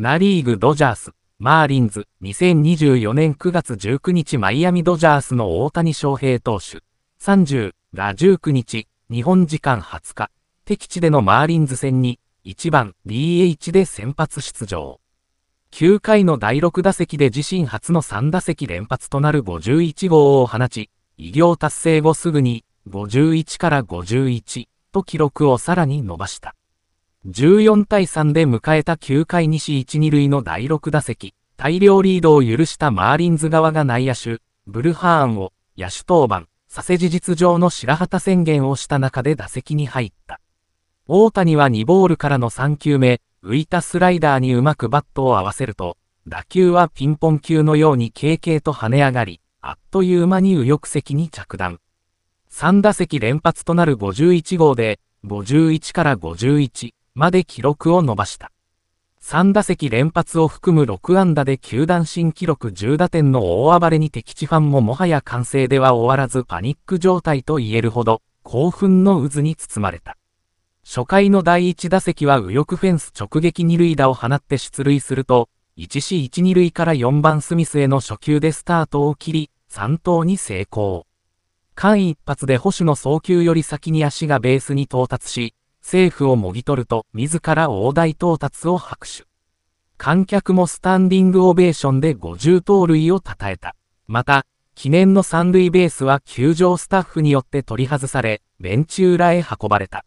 ナ・リーグ・ドジャース、マーリンズ、2024年9月19日マイアミ・ドジャースの大谷翔平投手、30が19日、日本時間20日、敵地でのマーリンズ戦に、1番 DH で先発出場。9回の第6打席で自身初の3打席連発となる51号を放ち、偉業達成後すぐに、51から51と記録をさらに伸ばした。14対3で迎えた9回西1、2塁の第6打席、大量リードを許したマーリンズ側が内野手、ブルハーンを野手登板、させ事実上の白旗宣言をした中で打席に入った。大谷は2ボールからの3球目、浮いたスライダーにうまくバットを合わせると、打球はピンポン球のように軽々と跳ね上がり、あっという間に右翼席に着弾。3打席連発となる51号で、51から51、まで記録を伸ばした。3打席連発を含む6安打で球団新記録10打点の大暴れに敵地ファンももはや歓声では終わらずパニック状態と言えるほど、興奮の渦に包まれた。初回の第1打席は右翼フェンス直撃二塁打を放って出塁すると、1死1、2塁から4番スミスへの初球でスタートを切り、3投に成功。間一発で保守の送球より先に足がベースに到達し、政府をもぎ取ると自ら大台到達を拍手。観客もスタンディングオベーションで50盗塁を称えた。また、記念の三塁ベースは球場スタッフによって取り外され、ベンチ裏へ運ばれた。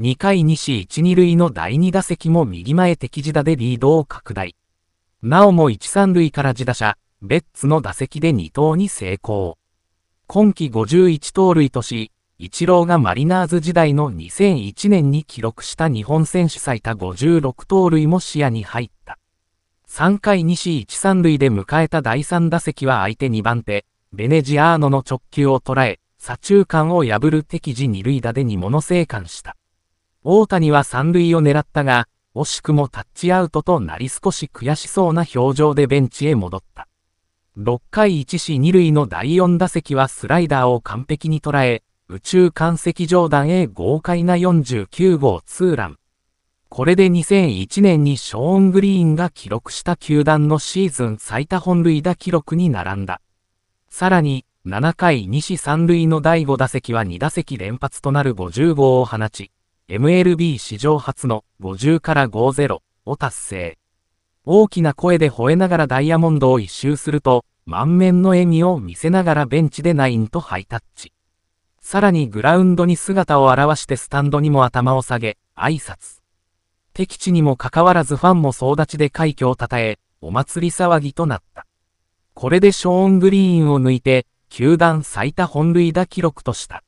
2回西1、2塁の第2打席も右前敵地打でリードを拡大。なおも1、3塁から自打者、ベッツの打席で2投に成功。今季51盗塁とし、イチローがマリナーズ時代の2001年に記録した日本選手最多56盗塁も視野に入った。3回試1、3塁で迎えた第3打席は相手2番手、ベネジアーノの直球を捉え、左中間を破る敵時2塁打で2物生還した。大谷は3塁を狙ったが、惜しくもタッチアウトとなり少し悔しそうな表情でベンチへ戻った。6回1死2塁の第4打席はスライダーを完璧に捉え、宇宙艦石上段へ豪快な49号ツーラン。これで2001年にショーン・グリーンが記録した球団のシーズン最多本塁打記録に並んだ。さらに、7回西三塁の第5打席は2打席連発となる50号を放ち、MLB 史上初の50から50を達成。大きな声で吠えながらダイヤモンドを一周すると、満面の笑みを見せながらベンチでナインとハイタッチ。さらにグラウンドに姿を現してスタンドにも頭を下げ、挨拶。敵地にもかかわらずファンも総立ちで快挙を称え、お祭り騒ぎとなった。これでショーン・グリーンを抜いて、球団最多本塁打記録とした。